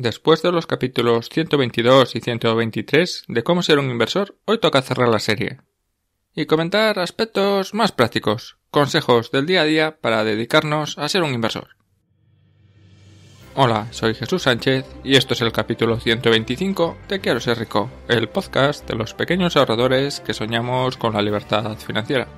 Después de los capítulos 122 y 123 de cómo ser un inversor, hoy toca cerrar la serie y comentar aspectos más prácticos, consejos del día a día para dedicarnos a ser un inversor. Hola, soy Jesús Sánchez y esto es el capítulo 125 de Quiero ser rico, el podcast de los pequeños ahorradores que soñamos con la libertad financiera.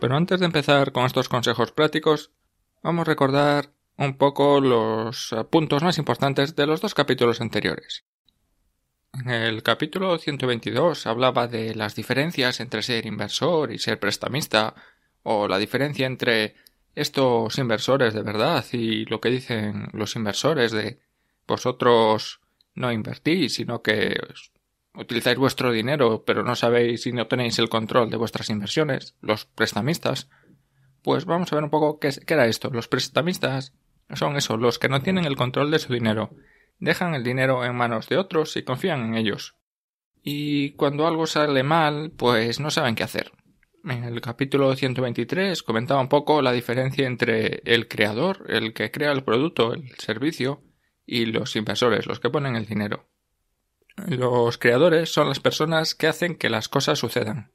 Pero antes de empezar con estos consejos prácticos, vamos a recordar un poco los eh, puntos más importantes de los dos capítulos anteriores. En El capítulo 122 hablaba de las diferencias entre ser inversor y ser prestamista, o la diferencia entre estos inversores de verdad y lo que dicen los inversores de vosotros no invertís, sino que utilizáis vuestro dinero, pero no sabéis y no tenéis el control de vuestras inversiones, los prestamistas. Pues vamos a ver un poco qué, era esto. Los prestamistas son esos los que no tienen el control de su dinero, dejan el dinero en manos de otros y confían en ellos. Y cuando algo sale mal, pues no saben qué hacer. En el capítulo 123 comentaba un poco la diferencia entre el creador, el que crea el producto, el servicio, y los inversores, los que ponen el dinero. Los creadores son las personas que hacen que las cosas sucedan.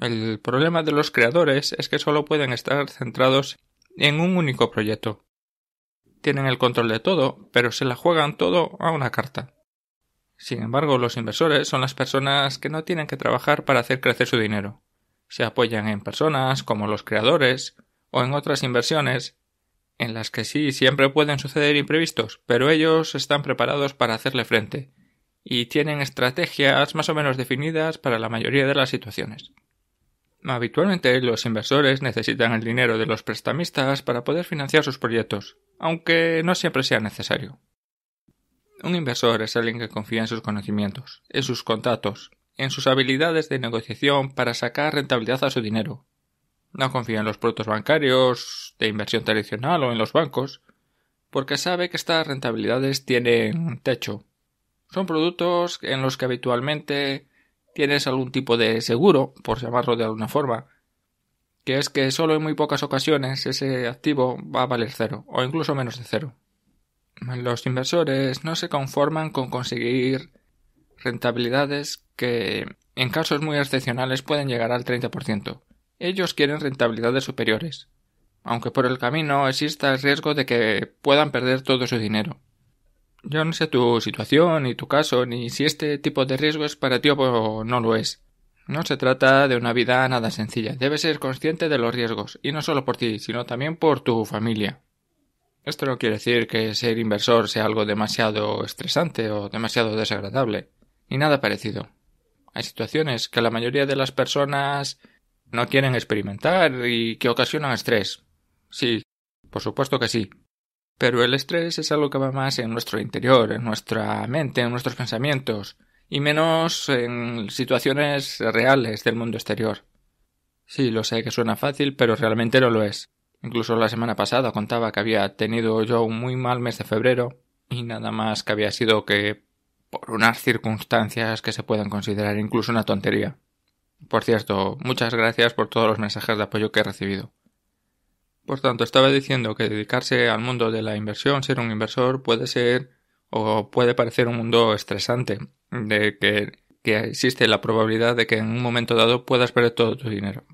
El problema de los creadores es que solo pueden estar centrados en un único proyecto. Tienen el control de todo, pero se la juegan todo a una carta. Sin embargo, los inversores son las personas que no tienen que trabajar para hacer crecer su dinero. Se apoyan en personas como los creadores o en otras inversiones en las que sí siempre pueden suceder imprevistos, pero ellos están preparados para hacerle frente y tienen estrategias más o menos definidas para la mayoría de las situaciones. Habitualmente los inversores necesitan el dinero de los prestamistas para poder financiar sus proyectos, aunque no siempre sea necesario. Un inversor es alguien que confía en sus conocimientos, en sus contratos, en sus habilidades de negociación para sacar rentabilidad a su dinero. No confía en los productos bancarios, de inversión tradicional o en los bancos, porque sabe que estas rentabilidades tienen techo. Son productos en los que habitualmente tienes algún tipo de seguro, por llamarlo de alguna forma, que es que solo en muy pocas ocasiones ese activo va a valer cero, o incluso menos de cero. Los inversores no se conforman con conseguir rentabilidades que en casos muy excepcionales pueden llegar al 30%. Ellos quieren rentabilidades superiores, aunque por el camino exista el riesgo de que puedan perder todo su dinero. Yo no sé tu situación, ni tu caso, ni si este tipo de riesgo es para ti o no lo es. No se trata de una vida nada sencilla. Debes ser consciente de los riesgos, y no solo por ti, sino también por tu familia. Esto no quiere decir que ser inversor sea algo demasiado estresante o demasiado desagradable, ni nada parecido. Hay situaciones que la mayoría de las personas no quieren experimentar y que ocasionan estrés. Sí, por supuesto que sí, pero el estrés es algo que va más en nuestro interior, en nuestra mente, en nuestros pensamientos, y menos en situaciones reales del mundo exterior. Sí, lo sé que suena fácil, pero realmente no lo es. Incluso la semana pasada contaba que había tenido yo un muy mal mes de febrero, y nada más que había sido que por unas circunstancias que se puedan considerar incluso una tontería. Por cierto, muchas gracias por todos los mensajes de apoyo que he recibido. Por tanto, estaba diciendo que dedicarse al mundo de la inversión, ser un inversor, puede ser o puede parecer un mundo estresante, de que, existe la probabilidad de que en un momento dado puedas perder todo tu dinero.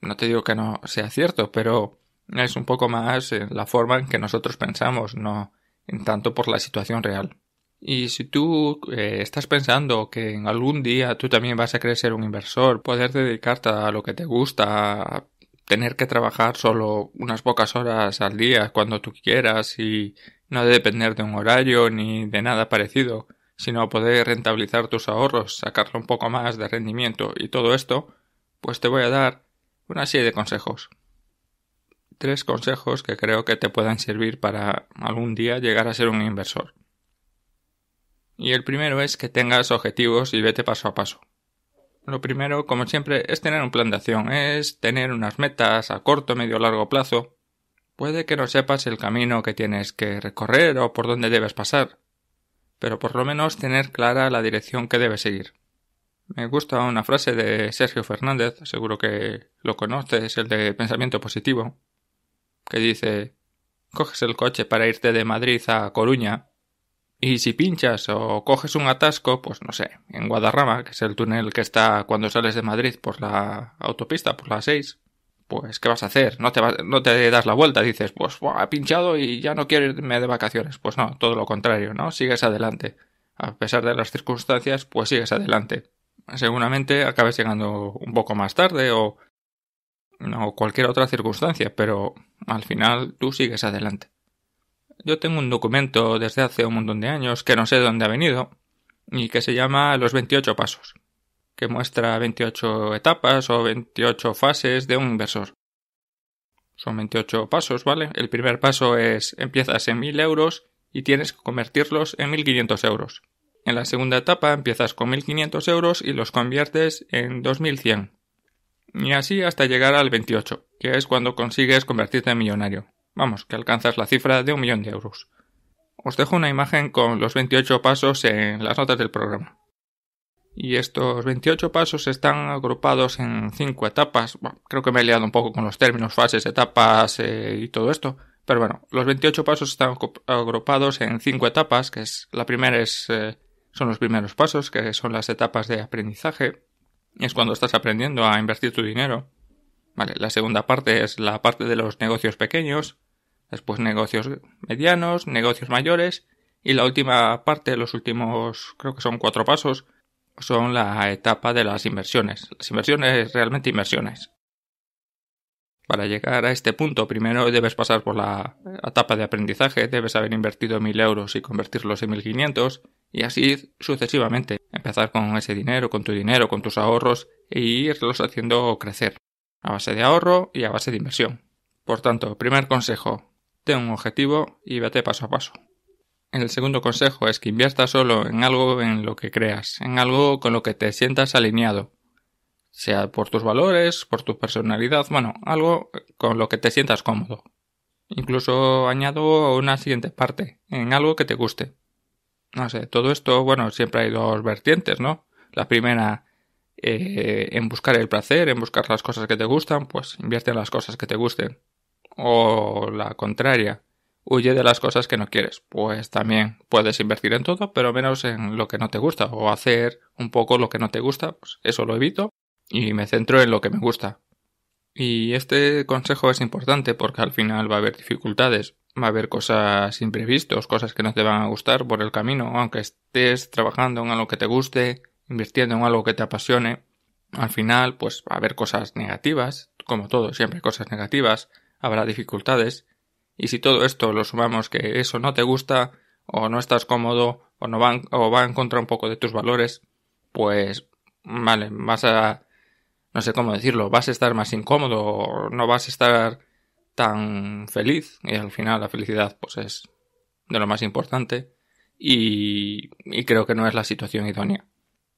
No te digo que no sea cierto, pero es un poco más eh, la forma en que nosotros pensamos, no en tanto por la situación real. Y si tú eh, estás pensando que en algún día tú también vas a querer ser un inversor, poder dedicarte a lo que te gusta, a tener que trabajar solo unas pocas horas al día cuando tú quieras y no depender de un horario ni de nada parecido, sino poder rentabilizar tus ahorros, sacarle un poco más de rendimiento y todo esto, pues te voy a dar una serie de consejos. Tres consejos que creo que te puedan servir para algún día llegar a ser un inversor. Y el primero es que tengas objetivos y vete paso a paso. Lo primero, como siempre, es tener un plan de acción, es tener unas metas a corto, medio, largo plazo. Puede que no sepas el camino que tienes que recorrer o por dónde debes pasar, pero por lo menos tener clara la dirección que debes seguir. Me gusta una frase de Sergio Fernández, seguro que lo conoces, el de pensamiento positivo, que dice coges el coche para irte de Madrid a Coruña y si pinchas o coges un atasco, pues no sé, en Guadarrama, que es el túnel que está cuando sales de Madrid por la autopista, por la 6, pues ¿qué vas a hacer? No te, no te das la vuelta, dices, pues ha pinchado y ya no quiero irme de vacaciones. Pues no, todo lo contrario, ¿no? Sigues adelante. A pesar de las circunstancias, pues sigues adelante. Seguramente acabes llegando un poco más tarde o, o cualquier otra circunstancia, pero al final tú sigues adelante. Yo tengo un documento desde hace un montón de años que no sé de dónde ha venido y que se llama Los 28 Pasos, que muestra 28 etapas o 28 fases de un inversor. Son 28 pasos, ¿vale? El primer paso es empiezas en 1000 euros y tienes que convertirlos en 1500 euros. En la segunda etapa empiezas con 1500 euros y los conviertes en 2100. Y así hasta llegar al 28, que es cuando consigues convertirte en millonario. Vamos, que alcanzas la cifra de un millón de euros. Os dejo una imagen con los 28 pasos en las notas del programa. Y estos 28 pasos están agrupados en cinco etapas. Bueno, creo que me he liado un poco con los términos, fases, etapas eh, y todo esto. Pero bueno, los 28 pasos están agrupados en 5 etapas, que es la primera es eh, son los primeros pasos, que son las etapas de aprendizaje. Es cuando estás aprendiendo a invertir tu dinero. Vale, la segunda parte es la parte de los negocios pequeños, después negocios medianos, negocios mayores y la última parte, los últimos creo que son cuatro pasos, son la etapa de las inversiones. Las inversiones realmente inversiones. Para llegar a este punto, primero debes pasar por la etapa de aprendizaje, debes haber invertido 1.000 euros y convertirlos en 1.500 y así sucesivamente. Empezar con ese dinero, con tu dinero, con tus ahorros e irlos haciendo crecer a base de ahorro y a base de inversión. Por tanto, primer consejo, ten un objetivo y vete paso a paso. El segundo consejo es que invierta solo en algo en lo que creas, en algo con lo que te sientas alineado, sea por tus valores, por tu personalidad, bueno, algo con lo que te sientas cómodo. Incluso añado una siguiente parte, en algo que te guste. No sé, todo esto, bueno, siempre hay dos vertientes, ¿no? La primera eh, en buscar el placer, en buscar las cosas que te gustan, pues invierte en las cosas que te gusten. O la contraria, huye de las cosas que no quieres. Pues también puedes invertir en todo, pero menos en lo que no te gusta. O hacer un poco lo que no te gusta, pues eso lo evito y me centro en lo que me gusta. Y este consejo es importante porque al final va a haber dificultades, va a haber cosas imprevistos, cosas que no te van a gustar por el camino, aunque estés trabajando en algo que te guste, invirtiendo en algo que te apasione, al final pues va a haber cosas negativas, como todo, siempre hay cosas negativas, habrá dificultades, y si todo esto lo sumamos que eso no te gusta, o no estás cómodo, o no van, o va en contra un poco de tus valores, pues vale, vas a no sé cómo decirlo, vas a estar más incómodo, o no vas a estar tan feliz, y al final la felicidad pues es de lo más importante, y creo que no es la situación idónea.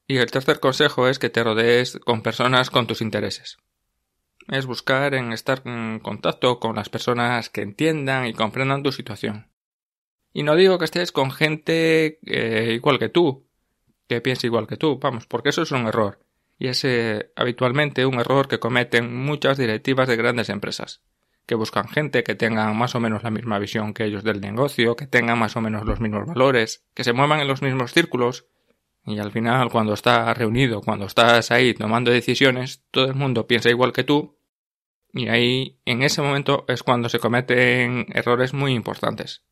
Y el tercer consejo es que te rodees con personas con tus intereses. Es buscar en estar en contacto con las personas que entiendan y comprendan tu situación. Y no digo que estés con gente eh, igual que tú, que piense igual que tú, vamos, porque eso es un error. Y es eh, habitualmente un error que cometen muchas directivas de grandes empresas, que buscan gente que tenga más o menos la misma visión que ellos del negocio, que tenga más o menos los mismos valores, que se muevan en los mismos círculos, y al final, cuando estás reunido, cuando estás ahí tomando decisiones, todo el mundo piensa igual que tú. Y ahí, en ese momento, es cuando se cometen errores muy importantes.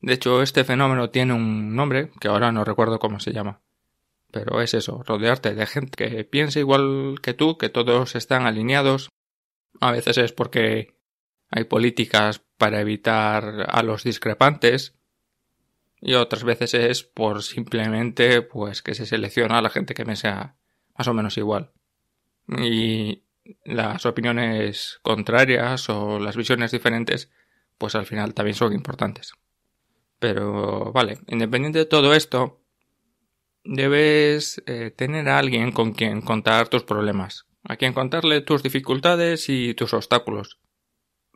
De hecho, este fenómeno tiene un nombre que ahora no recuerdo cómo se llama. Pero es eso, rodearte de gente que piensa igual que tú, que todos están alineados. A veces es porque hay políticas para evitar a los discrepantes, y otras veces es por simplemente pues que se selecciona a la gente que me sea más o menos igual. Y las opiniones contrarias o las visiones diferentes pues al final también son importantes. Pero vale, independiente de todo esto, debes eh, tener a alguien con quien contar tus problemas, a quien contarle tus dificultades y tus obstáculos.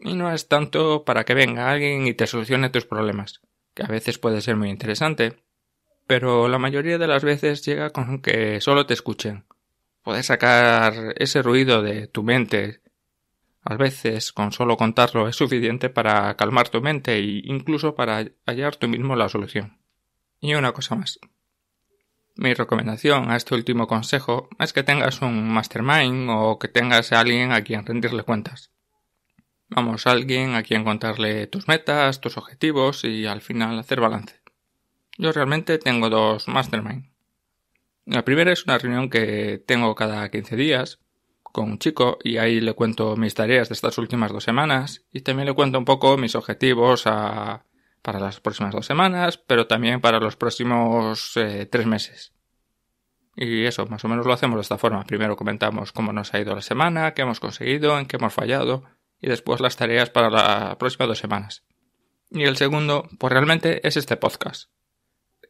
Y no es tanto para que venga alguien y te solucione tus problemas que a veces puede ser muy interesante, pero la mayoría de las veces llega con que solo te escuchen. Puedes sacar ese ruido de tu mente. A veces con solo contarlo es suficiente para calmar tu mente e incluso para hallar tú mismo la solución. Y una cosa más. Mi recomendación a este último consejo es que tengas un mastermind o que tengas a alguien a quien rendirle cuentas. Vamos, alguien a quien contarle tus metas, tus objetivos y al final hacer balance. Yo realmente tengo dos mastermind. La primera es una reunión que tengo cada 15 días con un chico y ahí le cuento mis tareas de estas últimas dos semanas y también le cuento un poco mis objetivos para las próximas dos semanas, pero también para los próximos eh, tres meses. Y eso, más o menos lo hacemos de esta forma. Primero comentamos cómo nos ha ido la semana, qué hemos conseguido, en qué hemos fallado, y después las tareas para las próximas dos semanas. Y el segundo, pues realmente es este podcast.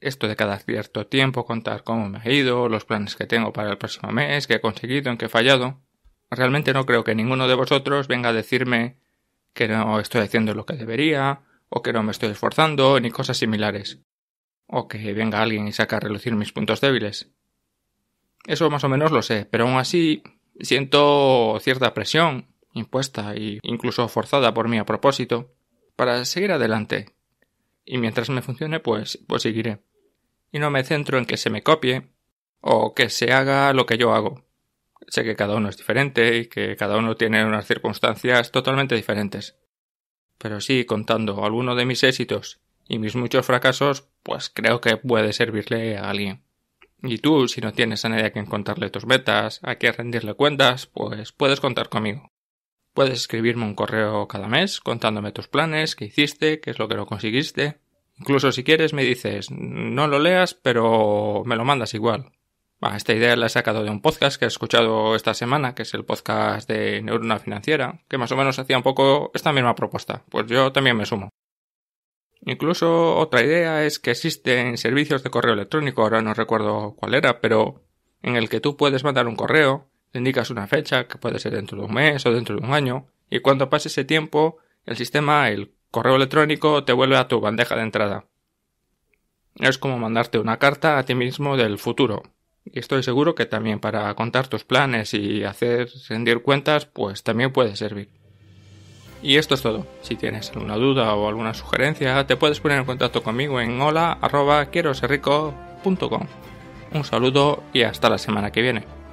Esto de cada cierto tiempo contar cómo me ha ido, los planes que tengo para el próximo mes, qué he conseguido, en qué he fallado. Realmente no creo que ninguno de vosotros venga a decirme que no estoy haciendo lo que debería, o que no me estoy esforzando, ni cosas similares. O que venga alguien y saca a relucir mis puntos débiles. Eso más o menos lo sé, pero aún así siento cierta presión impuesta e incluso forzada por mí a propósito, para seguir adelante. Y mientras me funcione, pues, pues seguiré. Y no me centro en que se me copie o que se haga lo que yo hago. Sé que cada uno es diferente y que cada uno tiene unas circunstancias totalmente diferentes. Pero sí, contando alguno de mis éxitos y mis muchos fracasos, pues creo que puede servirle a alguien. Y tú, si no tienes a nadie a quien contarle tus metas, a quien rendirle cuentas, pues puedes contar conmigo. Puedes escribirme un correo cada mes contándome tus planes, qué hiciste, qué es lo que lo conseguiste. Incluso si quieres me dices, no lo leas, pero me lo mandas igual. esta idea la he sacado de un podcast que he escuchado esta semana, que es el podcast de Neurona Financiera, que más o menos hacía un poco esta misma propuesta. Pues yo también me sumo. Incluso otra idea es que existen servicios de correo electrónico, ahora no recuerdo cuál era, pero en el que tú puedes mandar un correo indicas una fecha, que puede ser dentro de un mes o dentro de un año, y cuando pase ese tiempo, el sistema, el correo electrónico, te vuelve a tu bandeja de entrada. Es como mandarte una carta a ti mismo del futuro. Y estoy seguro que también para contar tus planes y hacer rendir cuentas, pues también puede servir. Y esto es todo. Si tienes alguna duda o alguna sugerencia, te puedes poner en contacto conmigo en hola Un saludo y hasta la semana que viene.